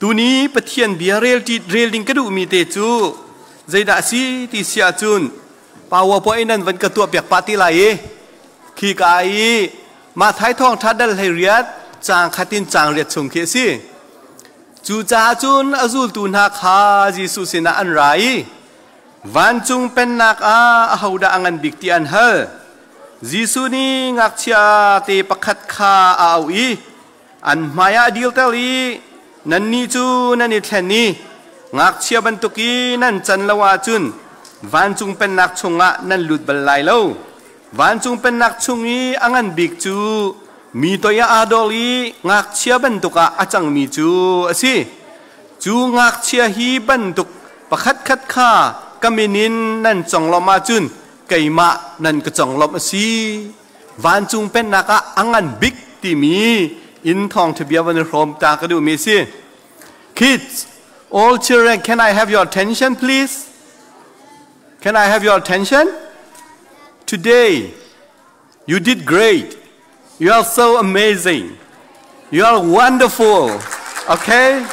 ตัวนี้ประเทียนเบียเรลจิตเรลดิงกระดูมีเตจูใจดาซีที่เสียจุนปาวพอยนั้นวันกระตัวเปียกปาติไลขี้กายมาท้ายท้องทัดดันไหเรียดจางขัดินจางเรียดชงเคซีจูจ้าจุนอจูตุนาคาจิสุสินาอันไรวันจุงเป็นนักอาเฮาดางันบิกตีอันเฮลจิสุนีงักเชียเีปักขัดคาอาอีอันมายาดิลเตลีนันนี่จูนันนี่แทนนี่งักเชียบันตุกีนั่นจันละวาจุนวันจุงเป็นนักชงะนั่นหลุดบันไลเล่าวันจุงเป็นนักชงอีอังันบิกจูมีตัวยาอาดอลีงักเชียบันตุกะอาจังมีจูอสิจูงักเชียฮีบันตุกประคัดคัดข้ากามินินนั่นจงลอมาจุนไก่มะนั่นกระจงลอมอสิวันจุงเป็นนักะอังันบิกที่มี in thong to be able home takadu si Kids, all children, can I have your attention, please? Can I have your attention? Today, you did great. You are so amazing. You are wonderful. Okay?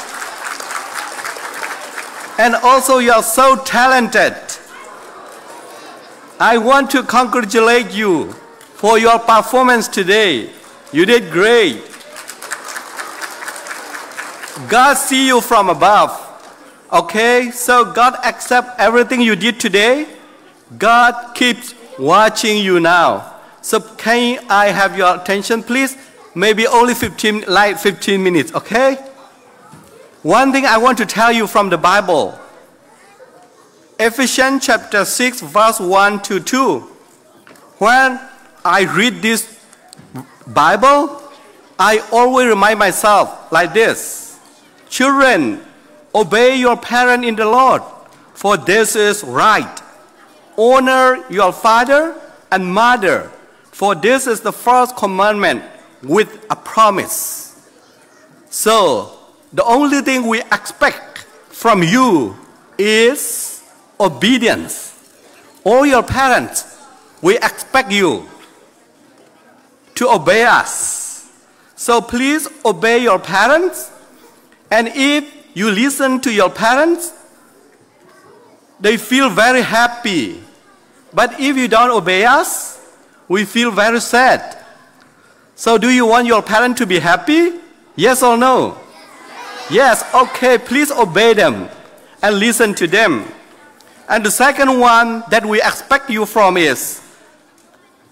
And also, you are so talented. I want to congratulate you for your performance today. You did great. God see you from above. Okay, so God accept everything you did today. God keeps watching you now. So can I have your attention, please? Maybe only 15, like 15 minutes, okay? One thing I want to tell you from the Bible. Ephesians chapter 6, verse 1 to 2. When I read this Bible, I always remind myself like this. Children, obey your parent in the Lord, for this is right. Honor your father and mother, for this is the first commandment with a promise. So, the only thing we expect from you is obedience. All your parents, we expect you to obey us. So please obey your parents and if you listen to your parents, they feel very happy. But if you don't obey us, we feel very sad. So do you want your parent to be happy? Yes or no? Yes, okay, please obey them and listen to them. And the second one that we expect you from is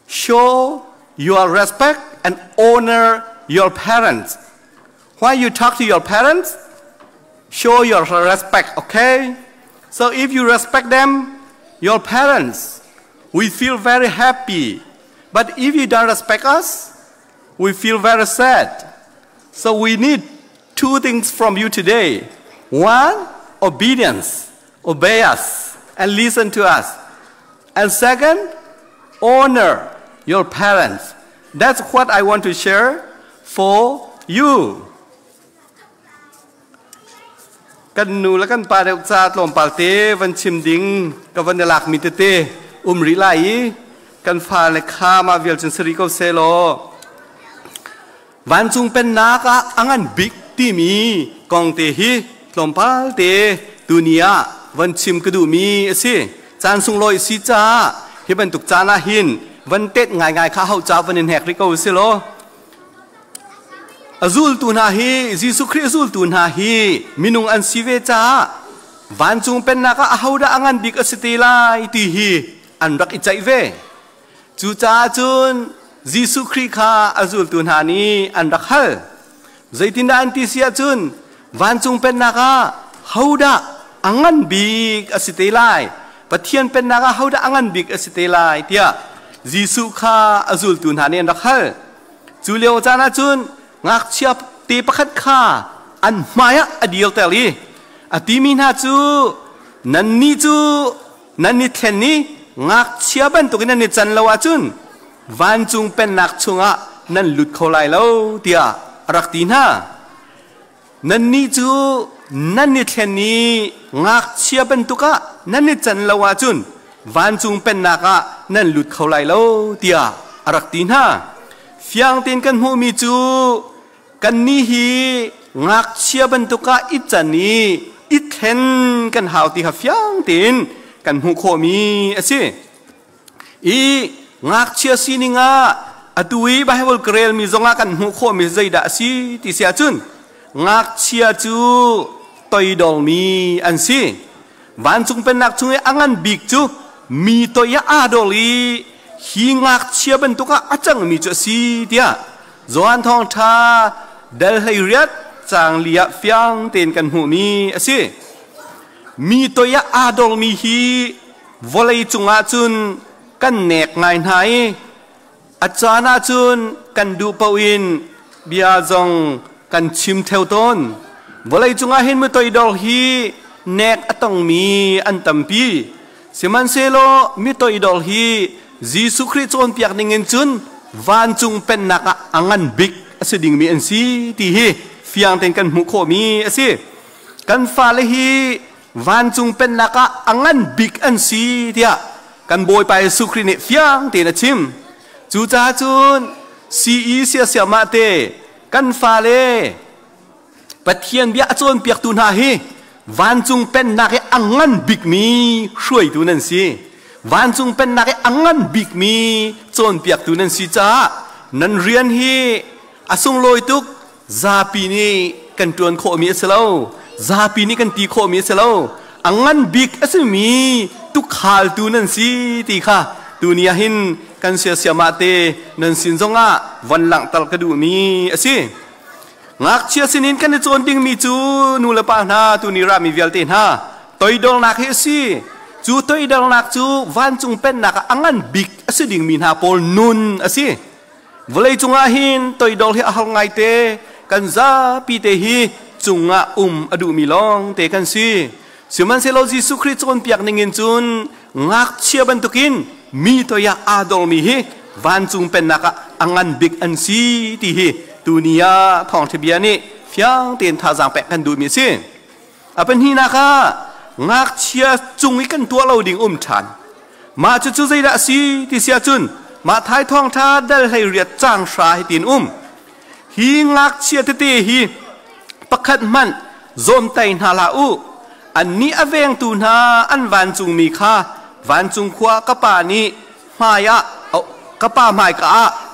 show your respect and honor your parents. When you talk to your parents, show your respect, okay? So if you respect them, your parents, we feel very happy. But if you don't respect us, we feel very sad. So we need two things from you today. One, obedience. Obey us and listen to us. And second, honor your parents. That's what I want to share for you. กันนูและกันปาเด็กซาตลมปาเตวันชิมดิงกับวันหลักมีเตเตอุมริไลกันฟาเลข้ามาเวลจันสริกเซโลวันจุงเป็นนากอังันบิ๊กที่มีกองเตฮีลมปาเตตุนียวันชิมกระดูมีสิจานสุงลอยสิจ้าเฮบันตุกจานาหินวันเต็ดง่ายข้าเฮาจ้าวันเห็นแหกริกเซโล azul tu na hi jesus christ azul tu na hi minung an siwe cha van chung pen na ka ahoda angan dik asitela iti hi an rak ichai ve chu cha chun jesus christ kha azul tu na ni an rak hal zaitin da anti sia chun van chung pen na ka hauda angan big asitelai pathian pen na ka hauda angan big asitelai tia jesus kha azul tu na ni an rak hal chu leo cha na chun งักเชียบตีประคัดข้าอันมายะอดีลเตลีอตีมีนาจูนันนี่จูนันนี่เทนนี่งักเชียบันตุกินันนี่จันละวาจุนวันจุงเป็นนักชงะนันหลุดเขาไหลเล้วเตียรักตีน่านันนี่จูนันนี่เทนนี่งักเชียบันตุกะนันนี่จันละวาจุนวันจุงเป็นนักะนันหลุดเขาไหลเล้วเตียรักตีน่าฟียงตีนกันหูมีจูกันนี้ฮีงักเชียบันตุกะอิจันนี้อิเทนกันหาวตีหับยังตินกันหูโคมีอะสิอีงักเชียซีนิงะอตุยไบเบิลเกรลมีจงะกันหูโคมีใจดะสิติเสียจุนงักเชียจูตอยดอลมีอันสิวันจุงเป็นนักจุงอังันบิกจูมีตอยอาดอลีฮีงักเชียบันตุกะอาจังมีจอสีเดียจวนทองทา del hay riết chàng lia phiang tên cần hụ mi asi à mi tôi ya adol mi hi volei chung a chun kan nek ngai nai achana à chun kan du pauin bia zong, kan chim theo ton volei chung a hin mi tôi dol hi nek atong mi an tampi siman selo mi tôi dol hi Jesus Christ on piak ningen chun van chung pen naka angan big sự đình mi ăn si thì hi phiang tên cần mũ khổ mi si cần pha lấy hi van chung pen là cả angan big ăn si thì à cần bồi bài su kri nệ phiang thì là chim chú cha chun si ý xia xia ma tê cần pha lấy bát thiên bia chun biếc tu na hi van chung pen là cái angan big mi shui tu nên si van chung pen là cái angan big mi chun biếc tu nên si cha nên riêng hi asung lo itu zapi ni kan tuan ko mi selo zapi ni kan ti ko mi selo angan big as mi tu khal tu nan si ti kha dunia hin kan sia sia ma nan sin zong wan lang tal kedu du mi asi ngak chia sinin kan chon ding mi chu nu la pa na tu ni ra mi vial te na toy dol nak he si chu toy dol nak chu van chung pen nak angan big asi ding min ha pol nun asi Vlei chunga hin toi dol hi ahal ngai te kan za pi te hi chunga um adu mi long te kan si Suman se lo Jesu Christ kon piak ningin chun ngak chia ban tukin mi to ya adol mi hi van chung pen naka angan big an si ti hi tunia thong the bia ni phiang tiền tha giang pek kan du mi si apan hi naka ngak chia chung i kan tua lo ding um than ma chu chu zai da si ti sia chun มาท้ายท่องท่าได้ให้เรียดจ้างสายตีนอุ้มหิงักเชียติตีหีประคัดมันโจมไตนาลาอูอันนี้อเวงตูนาอันวันจุงมีค่าวันจุงขวากระป่านี้มายะเอากระป่าหมายกะ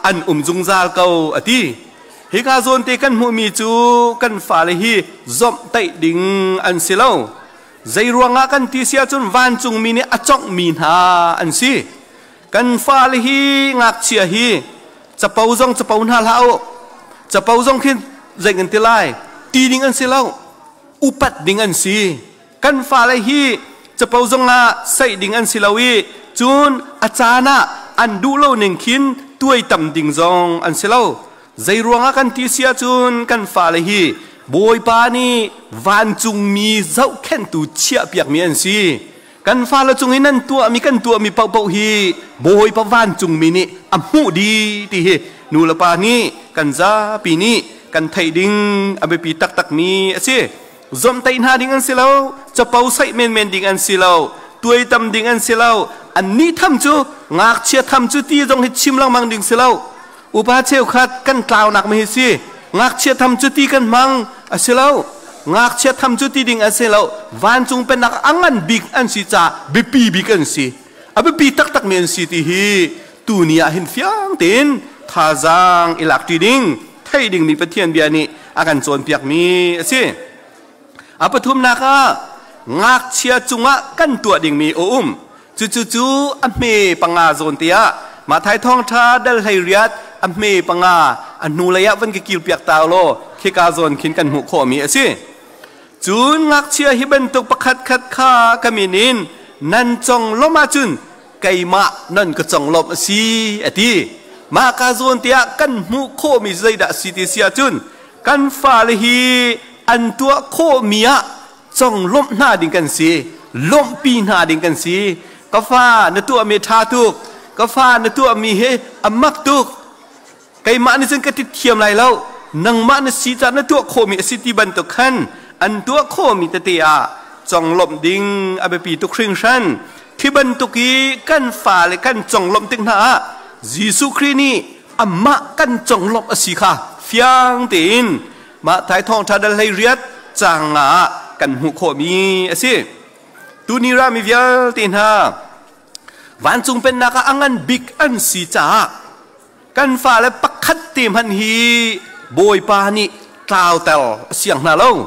อันอุ้มจุงซาเกาอตีฮิกาโจนตีกันมูมีจูกันฝ่าเลยฮีจมไตดิงอันสิเลาใจรวงกันทีเสียจนวันจุงมีเนี่ยอจอมีนาอันสิ kan fa le hi ngak chia hi cha pau zong cha pau na lao cha pau zong khin zeng an tilai ti ding an silau upat ding an si kan fa le hi cha pau zong na sai ding an silawi chun achana an du lo ning khin tuai tam ding zong an silau zai ruanga kan ti sia chun kan fa le hi boi pa ni van chung mi zau khen tu chia piak mi an si กันฟ้าละจงนั่นตัวมีกันตัวมีป่าเป่าฮีโบยปะว่านจุงมีนี่อัมูดีที่นูละปานี่กันซาปีนี่กันไทดิงอับปีตักตักนี่สิจอมไทน่าดิ่งอันสิเลาจะเป่าใส่เมนเมนดิ่งอันสิเลาตัวตั้มดิ่งอันสิเลาอันนี้ทำจู่งักเชี่ยทำจู่ตีจงให้ชิมลังมังดิ่งสิเลาอุปาเชียวขาดกันกล่าวหนักไม่สิงักเชี่ยทำจู่ตีกันมังอันสิเลางากเชทำจุดที่ดิงอันเซลวันจงเป็นนักอังันบิกอันสิจ่าบิปีบิกอันสิอับิปีตักตักเมียนสิที่ฮีตูนียาหินฟียงตินท่าจังอิลักตีดิงไทยดิ่งมีประเทศนเบียนี่อากานโซนเปียกมีสิอับปทุมนาคางากเชียจุงะกันตัวดิ่งมีโอุ้มจูจูจูอันเมปังอาโจนเตียมาไทยท่องท่าเดลไทยเรียดอันเมปังอาอันนูระยะวันกิกิลเปียกตาโลเคกาโซนขินกันหุโคมีอสิจูนงักเชียฮิบันตุกประคัดคัดคากามินิน นั่นจงลมาจุน ไกมะนั่นก็จงลมสีอตีมาคาโซนเตียกันมุโคมิใจดะสิติเสียจุนกันฟาลฮีอันตัวโคมียะจงลมหน้าดิงกันสีลมปีหน้าดิงกันสีกฟ้านตัวเมทาตุกกฟ้านตัวมีเฮอมักตุก ไกมะนี่ซึ่งกะติเทียมไรแล้วนังมะนสีจานนตัวโคมิสิติบันตุขันอันตัวโคมีตเตียจองลมดิงอาเบปีตุคริงชันที่บรรทุกีกันฝ่าเลยกันจองลมตึงหนาจีสุครีนี่อามะกันจองลมอสิค่ะฟียงตีนมาไทยทองทาดันเลยเรียดจางอากันหุโคมีอสิตูนีรามีเวลตินฮะวันจุงเป็นนักอังันบิกอันสีจ้ากันฝ่าเลยปักคัดเตีมหันฮีบอยปานีตาวเตลเสียงนาเลง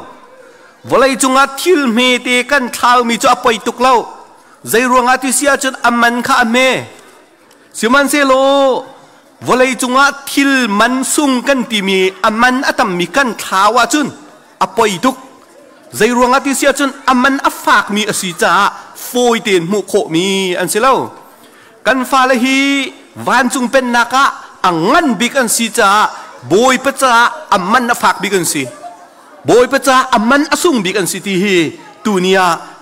วลัยจุงอาทิลเมเตกันท้าวมีจะอปอยตุกเล่าใจรวงอาทิเสียจนอมันข้าเมสิมันเซโลวลัยจุงอาทิลมันซุ่งกันตีมีอมันอตัมมีกันท้าวจนอปอยตุกใจรวงอาทิเสียจนอมันอฟากมีอสิจาโฟยเตียนมุโคมีอันเซโลกันฟาลฮีวันจุงเป็นนักะอังงันบิกันสิจาบุยปะจาอมันอฟากบิกันสิบยประจาอมันอสุงบิกันสิทีฮีตูเนีย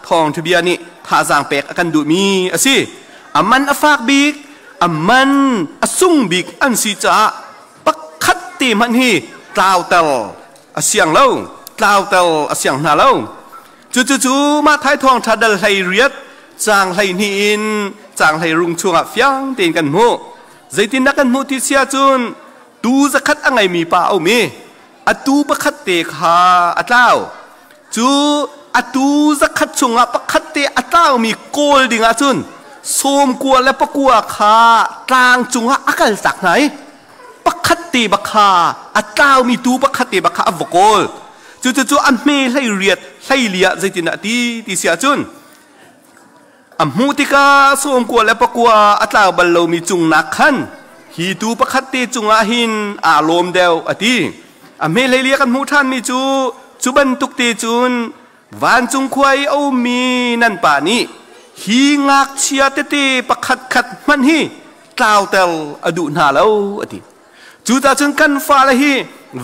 ทองทเบียนี่ท่าจางเปกกันดูมีอะสิอมันอฟากบิกอมันอสุงบิกอันสิจาปักคัดตีมันฮีกล่าวเตลอเสียงเล่ากล่าวเตลอเสียงนาเล่าจู่่มาท้ายทองทัดเดลไทเรียดจางไทนีอินจางไทรุงชวงอ่ะฟีงเตีนกันโมใจตินักกันโมที่เสียจุนดูจะคัดอะไรมีป่าเอาไหมอตูปคัตเตคาอัเล้าจูอตูสักขัดชงอ่ะปคัตเตอัเล้ามีโกลดิ่งอาชุนโสมกัวและปะกัวคาตางจุงอ่ะอักลสักไหนปคัตเตบักคาอัเล้ามีตูปคัตเตบักคาอวโกลจูจูจูอันเมย์ไหเรียดให้เลียใจตินาตีตีเสียชุนอัมมูติกาสมกัวและปะกัวอัตลาบัลโลมีจุงนักขันฮีตูปะคัตตจุงอาหิน อารมเดวอตีอเมลเลียกันมูท่านมีจูจูบันตุกตีจูนวานจุงควายเอามีนั่นป่านี้ฮีงักเชียเตตีประคัดขัดมันฮีกล่าวเตลอดุนาเลวอดีจูตาจนกันฟ้าลฮี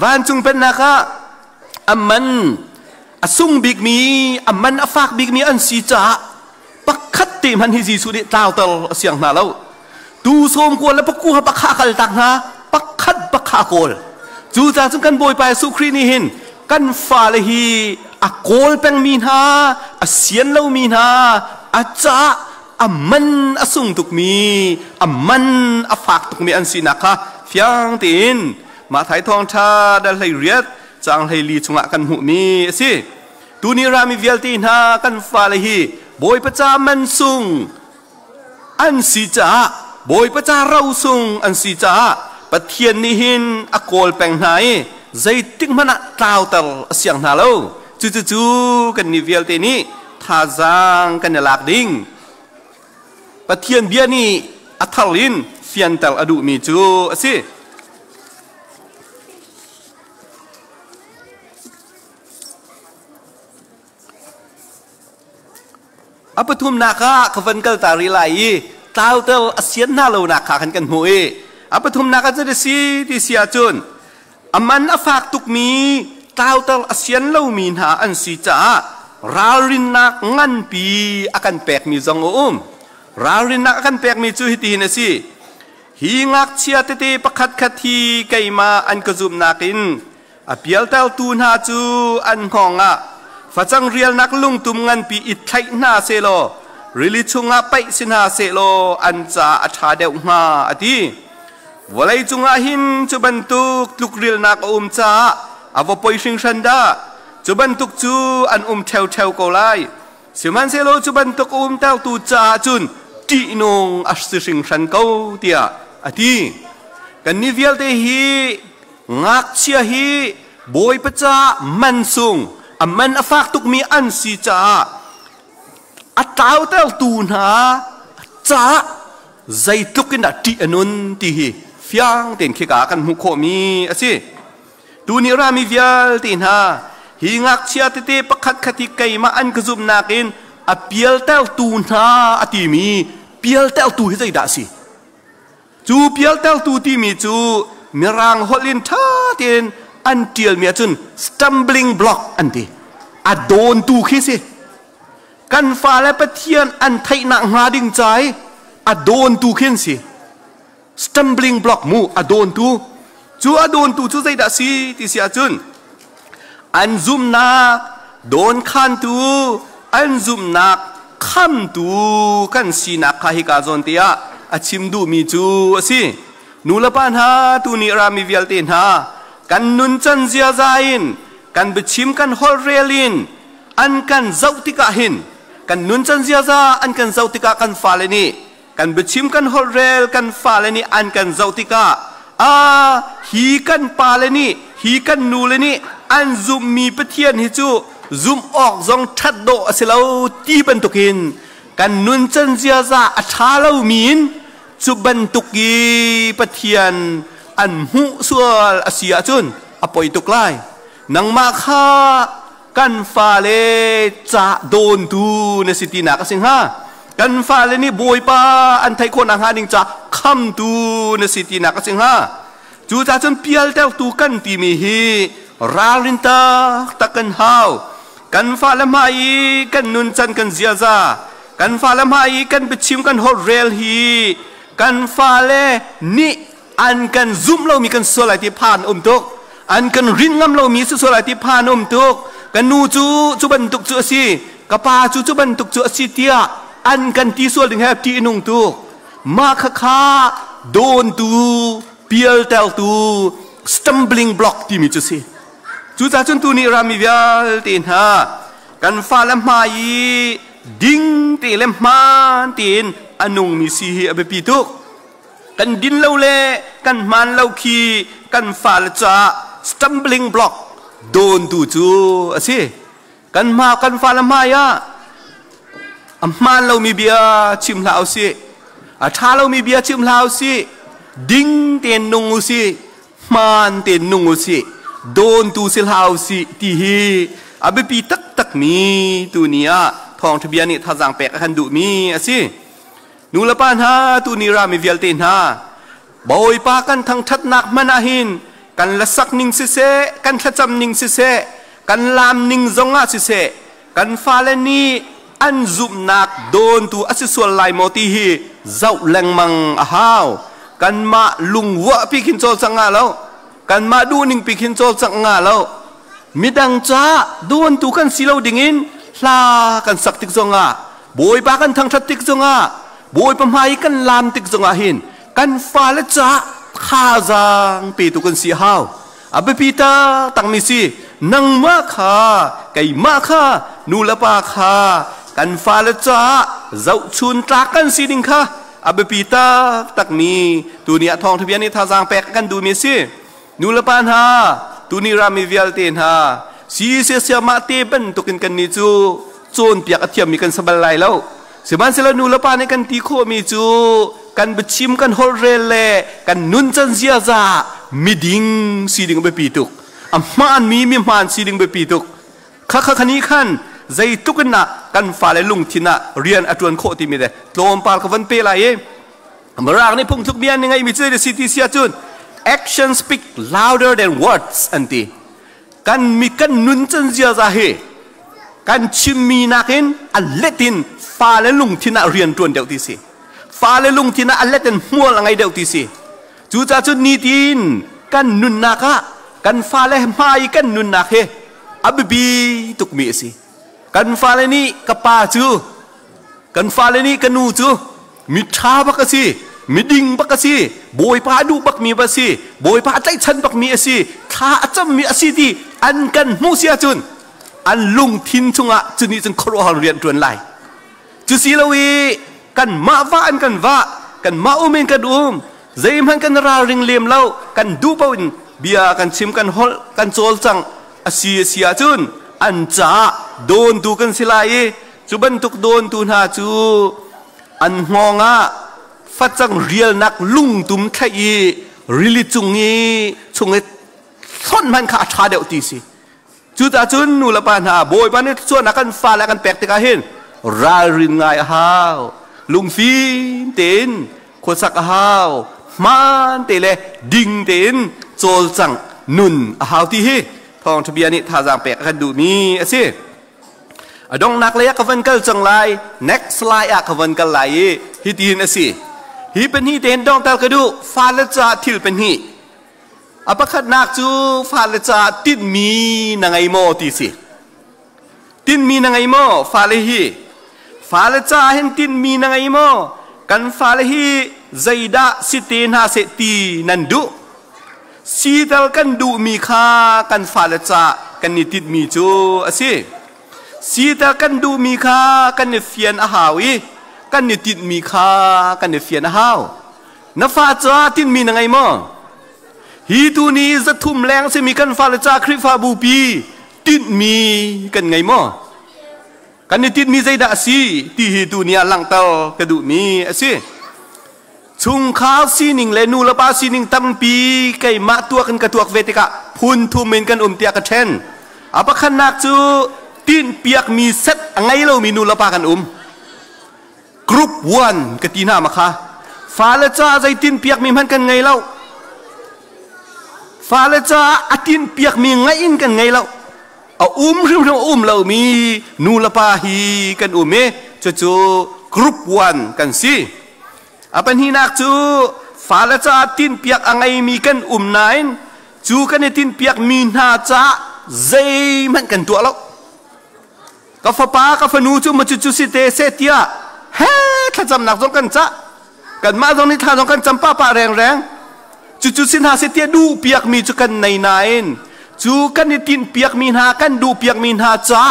วานจุงเป็นนะคะอัมมันอสุงบิกมีอัมมันอฟากบิกมีอันสีจ้าประคัดตีมันฮีจีสุดกล่าวเตลเสียงนาเลวดูโซมกวนแล้วปะกูฮะประคากัลตักนะประคัดประคากลจูจาจุกันบอยไปสุครีนเหินกันฟ้าเลยฮีอากอลเปงมีนาอเสียนเลามีนาอจ้าอัมมันอสุงตุกมีอัมมันอฝากตุกมีอันสินะคะฟียงตีนมาไทยทองชาดัลไหเรียดจางไหลลีชงะกันหูมีสิตูนีรามีเวลตีนากันฟ้าเลยฮีบอยประจามันสุงอันสีจ้าบอยประจาเราสุงอันสีจ้าปัทเทียนนี่หินอโกลแปงไหนใจติ๊กมันอะตาวตลเสียงหาโลจูจูจูกันนิเวลเตนี่ทาจางกันนลากดิงปัทเทียนเบียนี่อัทลินเฟียนตลอดุมีจูอสิ apa thum naka kavan kal tari lai tau tel asian na lo naka kan kan mui อปทุมนักจะได้สีที่เสียจนอามันอฝากตุกมีตาวตลอาเซียนเล่ามีหาอันสีจ้าราลินนักงันปีอาการแปลกมีจงอุ้มราลินนักอาการแปลกมีจูฮิตีนสิฮีงักเชียเตเตประคัดคัดทีไกมาอันกระจุมนักินอเปียลเตลตูนหาจูอันห้องอ่ะฟาจังเรียลนักลุงตุมงันปีอิทไทยน่าเซโลริลิชุงะไปสินาเซโลอันจาอัชาเดวมาอดี walai chunga hin chu bantuk tluk ril nak um cha avo poi sing san da chu bantuk chu an um theo theo ko lai siman selo chu bantuk um tao tu cha chun ti nung as si sing san ko tia ati kan ni vial te hi ngak chia hi boi pa cha man sung a a fak tuk mi an si cha a tao tao tu na cha zai tukin na ti anun ti hi ฟียงเต็นขี้กากันมุขมีอะสิตูนิรามีเวียลตินฮะหิงักเชียติเตปะคัดคี่ไกมาอันกระซุมนักินอเปียลเต้าตูนฮาอติมีเปียลเต้าตูให้ใจด่าสิจูเปียลเต้าตูทีมีจูมีรางหดลินท่าเต็นอันเดียลมีจุน stumbling block อันดีอะโดนตูขี้สิกันฟ้าและประเทียนอันไทยหนักหาดิงใจอะโดนตูขี้นสิ stumbling block mu adon tu chu adon tu chu zai da si ti si achun an zum na don khan tu an zum na kham tu kan si na kha hi ka zon tia achim du mi chu si nu la pan ha tu ni ra mi vial tin ha kan nun chan zia zain kan bi chim kan hol realin an kan zau ti hin kan nun chan zia za an kan zau ti kan fa le ni กันบชิมกันฮอเรลกันฟาเลนี่อันกันเจ้าติกาอาฮีกันปาเลนี่ฮีกันนูเลนี่อันซุมมีปะเทียนฮิจูซุมออกจองทัดโดเสลาตีบันตุกินกันนุนเจนเจียซาอัทาเลามีนจุบันตุกีปะเทียนอันหุสวลอาเซียจุนอปอยตุกไลนังมาค่ากันฟาเลจะโดนดูในสิตินักสิงหากันฟ้าเลยนี่บวยป้าอันไทยคนอาหารนิงจะคำตูนสิตินักสิงหะจูจ้าจนเปียลเตวาตูกันตีมีฮีรารินตาตะกันฮาวกันฟ้าละมาอีกันนุนจันกันเจียจากันฟ้าละมาอีกันไปชิมกันฮอเรลฮีกันฟ้าเลนี่อันกันซุ่มเรามีกันสลายที่ผ่านอมตุกอันกันรินงํำเรามีสุสลายที่ผ่านอมตุกกันนูจูจุบันตุกจุอสีกะปาจูจุบันตุกจุอสีเตียอันกันที่ส่วนถึงแฮปที่นุ่งตัวมาคค้าโดนตวเปียลเตลตัว stumbling block ที่มีจุสิจุดจ้าจนตัวนี่รามีเวลตินฮะกันฟ้าเลมมาย้ดิ้งตีเลมมาตินอันนุงมีสีเฮอเบปีตุกกันดินเลาเล่กันมันเลาขี้กันฟ้าละจ้า stumbling block โดนตัวจูอ่สิกันมากันฟ้าเลมมายาอัมาเรามีเบียชิมลาวสิอาชาเรามีเบียชิมลาวสิดิ้งเตียนนงอุสิมานเตียนนงอุสิโดนตูสิลาวสิตีฮีอาเบปีตักตักมีตูเนียทองทะเบียนนี่ท่าจังแปกันดุมีอะสินูละปานฮาตูนีรามีเวียลเตนฮาบอยปากันทางทัดนักมานาหิน กันละสักนิงสิเซกันัดจำนิงสิเซกันลามนิงจงอาสิเซกันฟาเลนี ăn dụm nạc đôn tu ác sư lai mô ti hi dậu lành măng à hao căn mạ lùng vợ pi kinh cho sang ngà lâu căn mạ đu ninh pi kinh cho sang ngà lâu mi đăng cha đôn tu căn xì lâu đình in la căn sắc tích dông à bồi ba căn thăng sắc tích dông à bồi bầm hai căn làm tích dông à hin căn pha lết cha kha giang pi tu căn xì hào à bê pi ta tăng mi si năng ma kha cây ma kha nu la pa kha กันฟาละจ้าเจ้าชุนตากันสิดิงค่ะอับปีตาตักมีตูนียทองทะเบียนนี่ทาจางแปกกันดูมีสินูละปานฮาตูนีรามีเวียลเตนฮาสีเสียเสียมาเตบันตุกินกันนี่จูจนเปียกเทียมมีกันสบายไลแล้วสมานเสลนูละปานนกันตีโคมีจูกันบชิมกันฮอลเรลเลกันนุนจันเสียจามีดิงสีดิงเปปีตุกอ่ะมานมีมีมานสีดิงเปปีตุกข้าข้าคันนี้ขั้นใจทุกนะกันฟ้าเลยลุงทินะเรียนอัจวรยโคติมีเลยโลมปาลกวันเปลายมารักในพุ่งทุกเมียนยังไงมีเจอในซิตี้เซียจุน action speak louder than words อันทีกันมีกันนุนจนเจียจะเฮกันชิมมีนักเห็นอัลเลตินฟ้าเลยลุงทินะเรียนจวนเดียวทีสิฟ้าเลยลุงทินะอัลเลตินหัวละไงเดียวทีสิจูจ้าจุนนีทินกันนุนนักะกันฟ้าเลยม่กันนุนนักเฮอับบีตุกมีสิกันฟาเลนีกัะปาจูกันฟาเลนีกันนูจูมีชาปักสีมีดิงปักสีบอยพาดูปักมีปักสีบอยพาใจฉันปักมีอสีท้าอาจจะมีอสีดีอันกันมูสียจุน อันลุงทินชงะจุนนี่จึงครัวหเรียนจวนไหลจุสีลวี กันมาว่ากันว่ากันมาอุ้มกันอุมเจมันกันราริงเลียมเล่ากันดูปาวินเบียกันชิมกันฮอลกันโจลจังอสีเสียจุนอันจ้าดนตุกันสิไลจุบันตุกโดนตุนาจูอันหงอะฟัดจังเรียลนักลุงตุ้มไค่รีลิจุงอีชงเอท่อนมันขาดชาเดียวตีสิจุตาจุนนู่ละปานาโบยปานิส่วนนักกันฟ้าและกันแปกติกาเห็นรายรินไงฮาวลุงฟีนเตนขวดสักฮาวมันเตเลดิงเตนโจลสังนุนฮาวที่เฮทองทะเบียนนี่ทาจางแปกกันดูมี้อสิอดงนักเลียกวันกัลจังไล next slide อักวันกัลไลฮิตีนสิฮิเป็นฮีเดนดองตลกดูฟาเลจาทิลเป็นฮีอัปคัดนักจูฟาเลจาติดมีนางไอโมตีสิติดมีนางไอโมฟาเลฮีฟาเลจาเห็นติดมีนางไอโมกันฟาเลฮีใจดาสิเตนฮาเซตีนันดุสีตลกันดูมีค่ากันฟาเลจากันนิติดมีจูอสิสีตากันดูมีค่ากันเนี่ยเฟียนอาหาวอีกันเนี่ยติดมีค่ากันเนี่ยเฟียนอาหาวนัฟ้าจ้าติดมีนังไงมั่งฮีตูนี้จะทุ่มแรงใช่มีกันฟ้าละจ้าคริฟ้าบูปีติดมีกันไงมั่งกันเนี่ยติดมีใจดักสีที่ฮีตูนี้หลังเตากระดูมีสิชุงข้าวสีนิงเลนูละป้าสีนิงตั้มปีไก่มาตัวกันกระตัวเวติกะพุนทุเมนกันอมเตียกระเชนอปะขันนักจู tin piak mi set angai lo mi nu la pa kan um group one ka tin ha kha fa la cha zai tin piak mi man kan ngai lo fa la cha atin piak mi ngay in kan ngai lo a um rim rim um lo mi nu la pa hi kan um me cho chu group one kan si apan hi nak chu fa la cha tin piak angai mi kan um nain chu kan e tin piak mi na cha zai man kan tua lo ก็ฟ้าปาก็ฟนูจูมาจุจุสิเตเสตียเฮ้ถ้าจำหนักตรงกันจ้ะกันมาตรงนี้ท้าตรงกันจำป้าป้าแรงแรงจุจุสินหาเสตียดูเปียกมีจุกันในนายจูกันนี่ตินเปียกมีหากันดูเปียกมีหาจ้ะ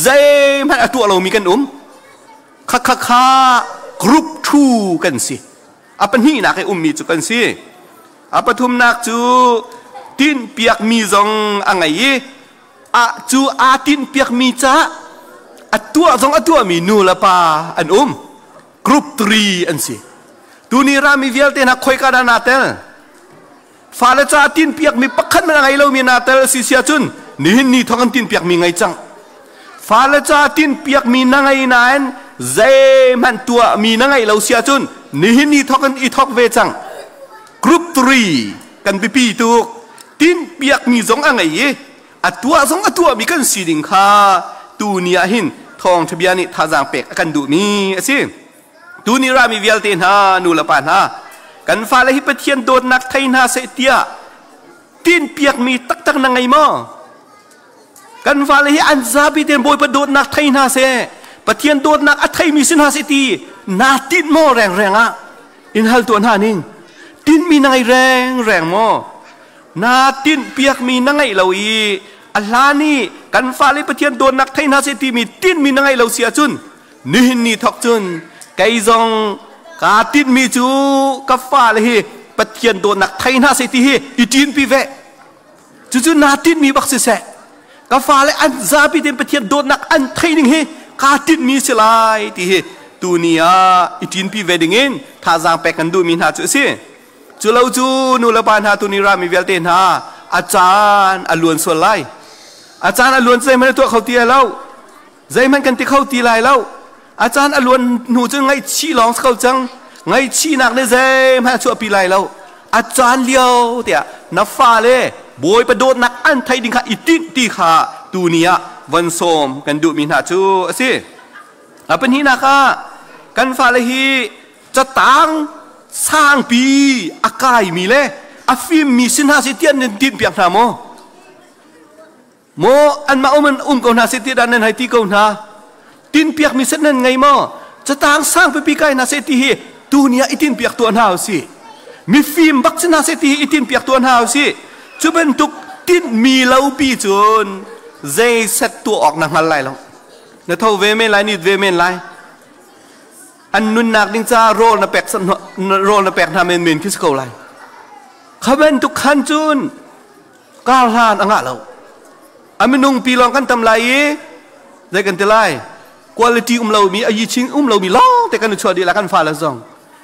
เจมันตัวเรามีกันอุ้มคาคาคากรุบชูกันสิอเปนี่นักไออุ้มมีจุกันสิอาปทุมนักจูตินเปียกมีจงอังไงอะจูอาตินเปียกมีจ้ะ atua zong atua mi nu la pa an um group 3 an si tu ni ra mi vial te na khoi ka da na tel fa la cha tin piak mi pakhan ma ngai lo mi na tel si sia chun ni hin ni thong tin piak mi ngai chang fa la cha tin piak mi na ngai na an zai man tua mi na ngai lo sia chun ni hin ni thong i thok ve chang group 3 kan bi pi tu tin piak mi zong angai ye atua zong atua mi kan si ding kha ตูนียหินทองทะเบียนนิทาจางเป็กกันดูมีสิตูนีรามีเวลเตนฮานูละปานฮากันฟ้าเละฮิปเทียนโดนนักไทยนาเสตียตีนเปียกมีตักตักนังไงมอ กันฟ้าเละิอันซาบิเตนบอยประโดนนักไทยนาเสปะเทียนโดนนักอัไทยมีสินฮาเสตีนาตินมอแรงแรงอ่ะอินฮัลตัวนานิงตินมีนังไงแรงแรงมอ นาตินเปียกมีนังไงเราอีอัลลานี่กันฟ้าเลยประเทียนโดนนักไทยนาเซตีมีตินมีนังไงเราเสียจุนนี่นี่ทักจุนไกจงกาตินมีจูกับฟ้าเลยประเทียนโดนนักไทยนาเซตีฮีอีจีนพีเวจุจุนาตินมีบักเสะกับฟ้าเลยอันซาบิเดนประเทียนโดนนักอันไทยนึงฮีกาตินมีสลายทีเฮีตูนียอีจีนพีเวดึงเองท่าจางแปกันดูมีนาจุสิจุเลาจูนูลปบานฮาตุนีรามีเวลเตนฮาอาจารย์อลวนส่วนไล่อาจารย์อลวนใจมันตัวเขาเตีแเล่าใจมันกันที่เขาตีลายเล่าอาจารย์อลวนหนูจะไงชี้ลองเขาจังไงชี้หนักเลยใจมนชัวปีลายเล่าอาจารย์เลียวเตียนับฟ้าเลยบวยประโดดนักอันไทยดิงค่ะอิติตีค่ะตูเนียวันโสมกันดูมีหน้าชูสิอาเป็นที่นะคะกันฟาเลยฮีจะตังสร้างปีอากายมีเลยอาฟิมมีสินหาสิเตียนเดินดินเปียกนามอ mo an ma omen um ko na se ti dan hai ti ko na tin piak mi set nan ngai mo cha tang sang pe pi kai na se ti hi tu nia itin piak tuan hao si mi phim bak na se ti itin piak tu tuan hao si chu ben tuk tin mi lau pi chun dây set tu ok na ngal lai long na thâu về men lai ni về men lai an nun nak ding cha ro na pek san ro na pek na men men kis ko lai khaben tu khan chun kal han anga lau อามินุงพีลองกันทำลายเด้กันเทไลคุณภาพอุ้มเรามีอายุชิงอุ้มเรามีล่องแต่กันชัวดีละกันฟ้าละซอง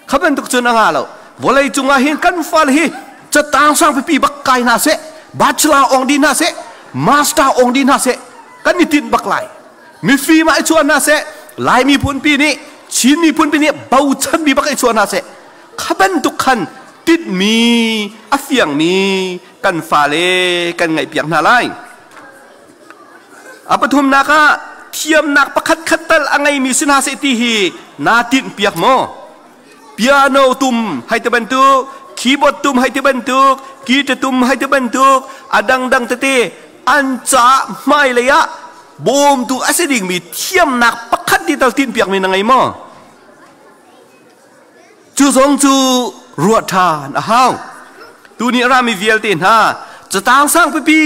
เขาเป็นตุกชนงาเราวโวเลยจุงอาหินกันฟ้าเลยจะตั้งสรงพีบักกายนาเซบัชลาองดีนาเซมาสเตอร์องดีนาเซกันนิตินบักไลมีฟีมาไอชัวนาเซไลมีพุนปีนี้ชินมีพุนปีนี้เบาชนมีบักไอชัวนาเซเขาเป็นตุกคันติดมีอาเสียงมีกันฟ้าเล่กันไงเปียกนาไลอปทุมนากเทียมนักประคัดคัดตลองไงมีสินหาเสตีฮีนาตินเปียกโมเปียโนตุมให้ตะบันตุกคีย์บอร์ดตุมให้ตะบันตุกกีตตุมให้ตะบันตุกอดังดังตเตอันจาไม่เลยอะบมตุอาศัยดิ่งมีเทียมนักประคัดที่ตลตินเปียกมีนังไงโมจูสองจูรัวทานอ้าวตุนี้รามีเวียลตินฮะจะต่างสร้างไปพี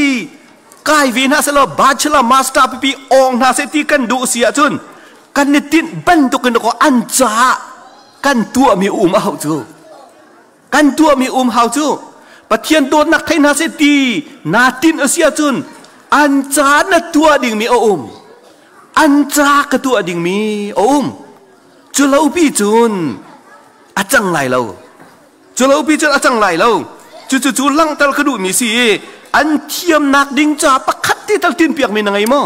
กายวินาเสลบาชลามาสตาปิปีองนาเซติกันดูเสียจนกันนิตินบันตุกันก็อันจ้ากันตัวมีอุมเอาจูกันตัวมีอุมเอาจูปะเทียนโดนนักไทยนาเซตีนาตินเสียจนอันจ้านตัวดิ่งมีอุมอันจากตัวดิ่งมีอุมจุลาอุปีจุนอาจังไรเราจุลาอุปีจุนอาจังไรเราจุจุจุลังตะกระดูมีสี an thiam nak ding cha pakhat ti tal tin piak mi na ngai mo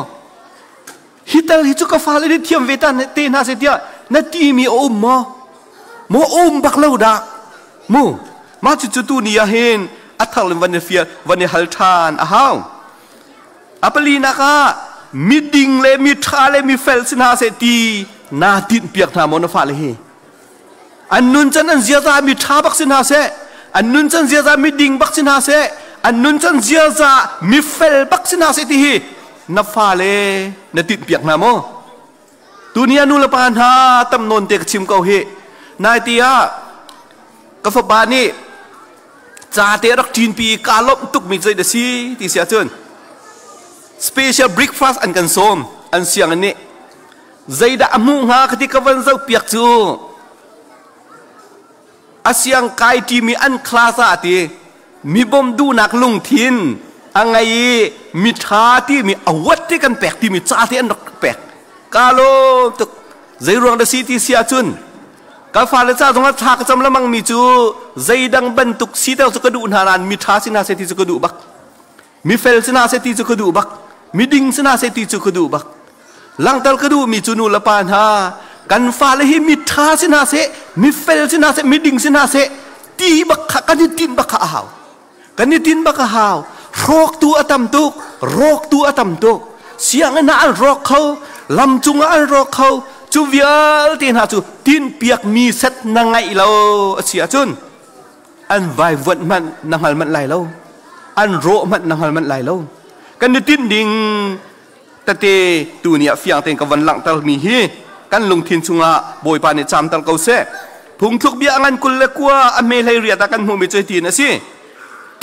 hital tal hi chu ka fa thiam ve ta te na se tia na ti mi om mo mo om bak lo da mu ma chu chu tu ni a hen a thal van fia van hal than a hau apali na ka mi ding le mi tha le mi fel sin ha se ti na tin piak na mo na fa le an nun chan an zia ta mi tha bak sin ha se an nun chan zia ta mi ding bak sin ha se an nun chan zia za mi fel bak sina se ti hi na fa le na tin piak na mo tu ni anu la pan ha tam non te chim ko hi nai ti a ka fa ba ni cha te rak tin pi ka lop tuk mi zai da si ti sia chun special breakfast an kan som an siang ni zai da amu ha ka ti ka van zau piak chu asiang kai ti mi an klasa ti มีบ่มดูนักลุงทินอังไงมีชาที่มีอาวัตที่กันแปลกที่มีชาที่อันแปลกกาโลตุกใจรวงดสีที่เสียจุนกาฟาเลซาตรงนั้นชากจำละมังมีจูใจดังบรรทุกสีเต้าสกดูนารันมีชาสินาเซติสกดูบักมีเฟลสินาเซติสกดูบัก มีดิงสินาเซติสกดูบักลังเตลกดูมีจูนูละปานฮากันฟาเลฮิมีชาสินาเซมีเฟลสินาเซมีดิงสินาเซตีบักขะกันที่ตินบักขะอ้าว cái ni tin bác hào rok tu atam tu rok tu atam tu siang na al rok khâu lam chung al rok khâu chu vial tin ha chu tin piak mi set na ngai lo sia chun an vai vận mặn na hal mặn lại lâu an rộ mặn na hal mặn lại lâu kan ni tin ding ta te tu ni a fiang ten ka van lang tal mi hi kan lung tin chunga boi pa ni cham tal ko se phung thuk bia ngan kul le kwa a me lai ria ta kan mu mi choi tin a si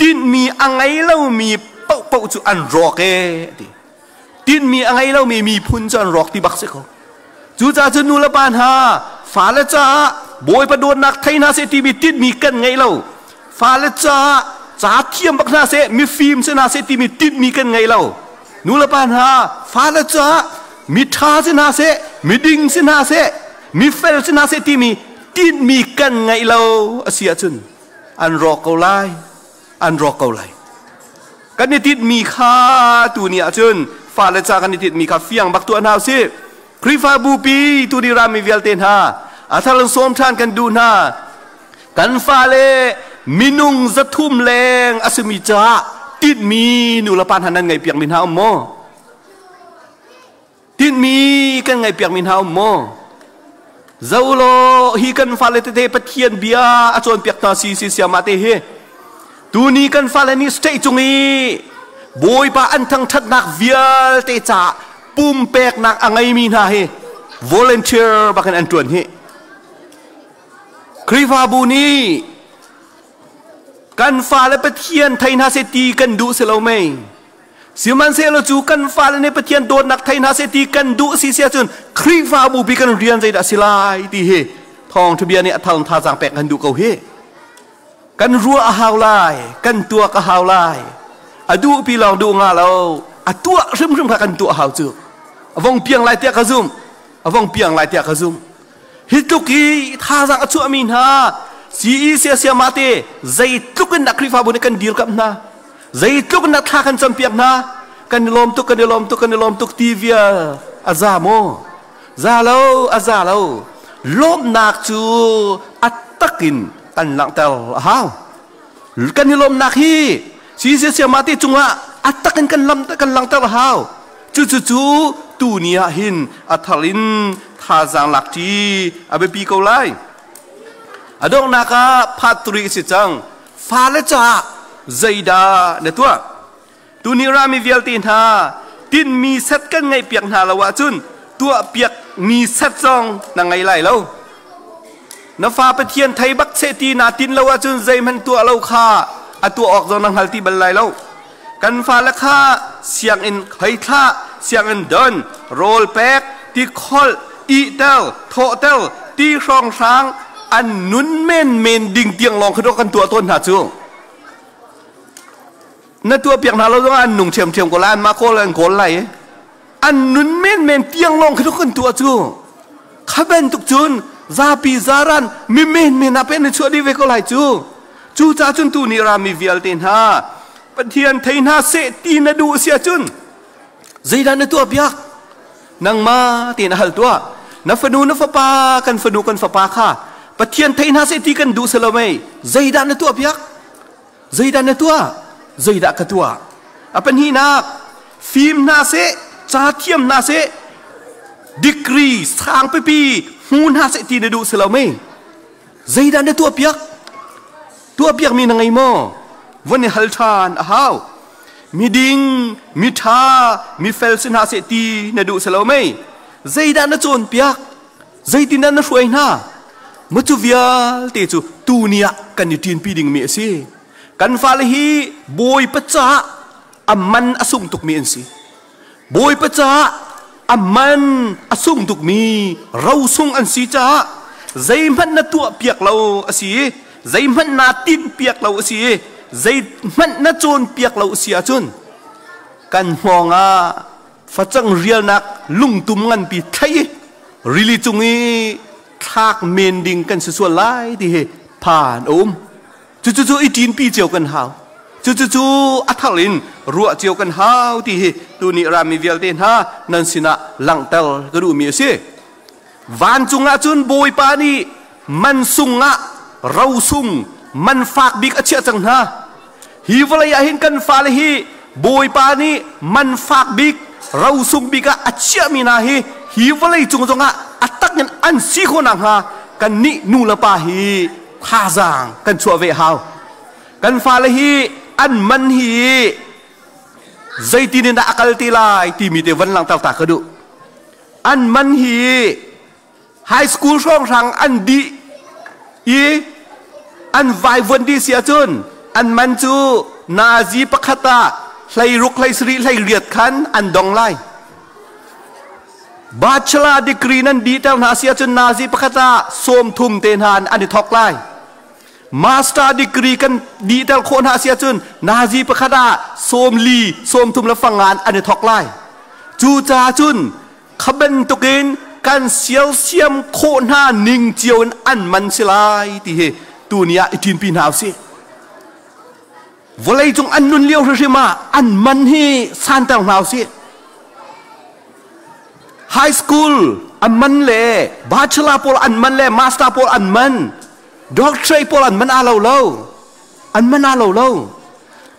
ตินมีอะไรแล้วมีเป้าเป้าจุอันรอกเอติตินมีอะไรแล่ามีมีพุนจันรอกที่บักิเขาจูจ้าจุนูละปานหาฟาเลจ้าบอยประดวนนักไทยนาเสตีมีตินมีกันไงเล่าฟาเลจ้าจ้าเทียมบักนาเสมีฟิล์มเซนาเสตีมีตินมีกันไงเล่านูละปานหาฟาเลจ้ามีท่าเซนาเสมีดิงเซนาเสมีเฟลเซนาเสตีมีตินมีกันไงเล่าเซียจนอันรอกเอาไลอันรอเอาไรกันนิติมีค่าตัวนี้อาจารย์ฟาเลจากันนิติมีค่าเฟียงบักตัวนาวสิคริฟาบูปีตัวดีรามีเวลเตนฮาอาจารย์สวมท่านกันดูนากันฟาเลมินุงจะทุ่มแรงอสมิจาติดมีนูละปานหันนั้นไงเปียกมินฮาอมโมติดมีกันไงเปียกมินฮาอมโมเจ้าโลฮีกันฟาเลตเตปเทียนเบียอาจารย์เปียกตาซีซีเสียมาเตเฮตุนี้กันฟ้าเลนีสเตจุงนี้บุยปาอันทั้งทัดนักเวียลเตจ่าปุ่มเปกนักอังไงมีนาเฮวลเนเ n ียร์บักันอันตรวนเฮคริฟาบูนี้กันฟ้าและปะเทียนไทยนาเซตีกันดูเสลาไม่สิมันเซลจูกันฟ้าและในปะเทียนโดนนักไทยนาเซตีกันดูสิเสียจนคริฟาบูบีกันเรียนใจดัสิลายตีเฮทองทะเบียนเนี่ยทำนทาสางแปกกันดูเขาเฮกันรัวอาหาวล่กันตัวกะหาวลาอดูพี่ลองดูงาเราอตัวซึมซึมกันตัวหาวจืกวงเพียงไล่เตียกระซุมวงเพียงไล่เตียกระซุมฮิตุกีท่าจังอชจฉมินฮาสีเสียเสียมาเตใจตุกันนักรีฟาบุนกันดีลกับนาใจตุกันนักท่ากันจำเปียกนากันลมตุกันลมตุกันลมตุกทีวีอาซาโมซาโลอาซาโลลมนักจูอัตตะกิน an lang tel hao kan ni lom nak hi si se se mati chunga atakan kan lam kan lang hao chu chu chu tu ni ha hin athalin tha jang lak chi abe pi ko lai adong naka phatri si chang pha le cha zaida ne tua tu ni ra tin ha tin mi sat kan ngai piak na lawa chun tua piak mi sat song na ngai lai lo นฟ้ารปเทียนไทยบักเซตีนาตินเราจนใจมันตัวเราค่าอตัวออกจากนังฮัลตีบันไลเรากันฟ้าละค่าเสียงอินไข่ท่าเสียงอินเดินโรลแปกที่คอลอีเตลโทเตลตีครองช้างอันนุนเม่นเมนดิ่งเตียงลองขดกันตัวต้นหาจูนั่นตัวเปียกนาเราต้องอันหนุ่งเฉียมเฉียมกลานมาโคลันโคลไหลอันนุนเม่นเมนเตียงลองขดกันตัวจูข้าเป็นตุกจุนซาปีซารันมิเมนมินาเป็นชัวดีเวกอลายจูจูจ้าจุนตูนิรามีเวียลตินฮาปัญเทียนเทนฮาเซตีนดูเสียจุนจีดันตัวพยกนังมาตีนฮัลตัวนัฟนูนัฟปากันฟนูกันฟปาค่ะปัญเทียนเทนฮาเซตีกันดูเสลไม่จีดันตัวพยักจีดันตัวจีดักตัวอะเป็นฮีนักฟิมนาเซจ้าเทียมนาเซดิกรีสางไปปี hun ha sẽ tin du selami zai dan de tu apiak tu apiak mi nangai mo vone hal than a hau mi ding mi tha mi fel sin ha se ti na du selami zai dan na chon piak zai tin dan na ruai na mu chu via te chu tu nia kan ni tin pi ding mi hi boi pa cha amman asung tuk mi en si pa cha อามันอสุ่มถุกมีเราสุ่งอันสีจ้าใจมันนัตัวเปียกเราอสีใจมันนาตินเปียกเราอสีใจมันนัจนเปียกเราเสีจนกันมองอาฟัจังเรียลนักลุงตุมงันปีไทยริลิจุงีทากเมนดิงกันส่วนไล่ดิผ่านอมจู่ๆอีทีนปีเจียวกันหา chú chú chú athalin rùa chiều cần hao thì hi tu ni ra mi vial tên ha nan sina lăng tel cái đủ mi xí. van chung ngã chun bôi pa ni man sung ngã rau sung man phạc bị cái chia chẳng ha hi vợ lấy hin cần pha lấy hi bôi pa ni man phạc bị rau sung bị cái chia mi na hi hi vợ lấy chung chung ngã atak nhân an si khôn nàng ha cần ni nu là pa hi ha giang cần chua về hao cần pha lấy hi ăn man hi dây tin nên đã akal ti lại thì mình để vẫn lang tao ta cơ ăn man hi high school song rằng ăn đi ý ăn vài vườn đi xia chun ăn man chu na gì bắc khát ta lấy rục lấy sri lấy liệt khăn ăn dong lai bachelor degree nan đi tao na xia chun na gì bắc khát ta xôm thum tên han ăn đi lai มาสเตอร์ดีกรีกันดีแต่คนหาเสียจนนาจีประคดาโสมลีโสมทุมละฟังงานอันเดทอกไลจูจาจุนขบันตุกินกันเสียวเสียมโคหน้านิงเจียวนอันมันสลายที่เฮตุนี้อิทินปีนาวสิวลัยจงอันนุนเลี้ยวเรมาอันมันเฮสานตังนาวสิไฮสคูลอันมันเล่บาชลาพอลอันมันเล่มาสตาพอลอันมัน doctor pol an man alo lo an man alo lo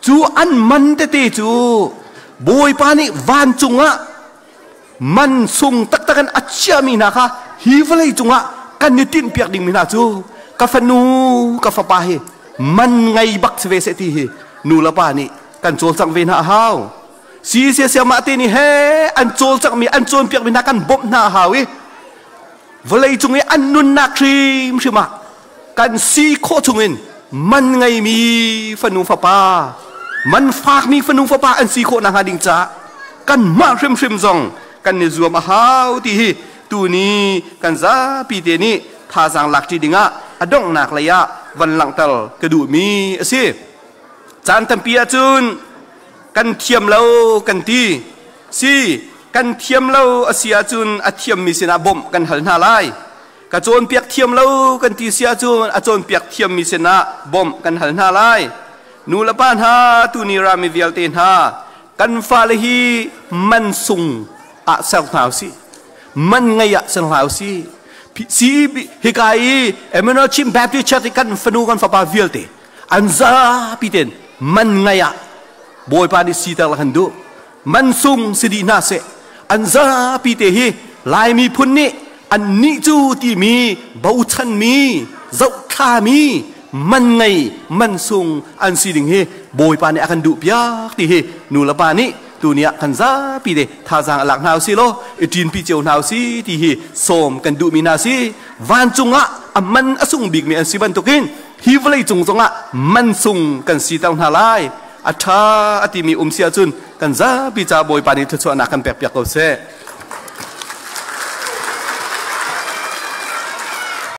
chú ăn man te ti chú bôi pani van chung á man sung tắc tắc an achia mi na kha hi vlei chung á kan ni tin piak ding mi na chú ka fa nu ka fa pa hi man ngai bak se ve se ti hi nu la pa ni kan chol sang ve na hao si si si ma ti ni he an chol sang mi an chon piak mi na kan bop na hawi vlei chung e an nun na krim shi กันซีโคชุงินมันไงมีฟนูฟปามันฟากมีฟนูฟปาอันซีโคนาฮาดิงจ้ากันมาเริมเริมซองกันเนจัวมาาวทีตูนี้กันซาปีเตนี้พาสังหลักจีดิงะอดองนักเลยะวันหลังเตลกระดูมีสิจานตัมปียจุนกันเทียมเล่ากันทีสิกันเทียมเล่าอาเซียจุนอาเทียมมีสินาบมกันหันหาไลกโจนเปียกเทียมเล่ากันตีเสียจูอจนเปียกเทียมมีเสนาบอมกันหันหาไล่นูละบ้านฮาตูนีรามีเวียลเตนฮากันฟาลฮีมันสุงอะเซลหาวซีมันไงอะเซลหาวซีซีฮิกายเอเมนอชิมแบบที่ชัดกันฟนูกันฟาบาเวียลเตอันซาพีเตนมันไงอะบอยปานิสีตะละันดูมันสุงสิดีนาเซอันซาพีเตฮีลายมีพุนนี่ anh ni chu ti mi bầu chân mi dậu kha mi man ngày man sung an si đình he bồi pa này akan du pia ti he nu la pa ni tu ni akan za pi de tha giang lạc nào si lo e tin pi chiều nào si ti he som kan du mi na si van chung a aman asung big mi an si ban tokin hi vlei chung chung a man sung kan si tang na lai mi atimi umsia chun kan za pi cha bồi pa ni thu chu na kan pek pek ko se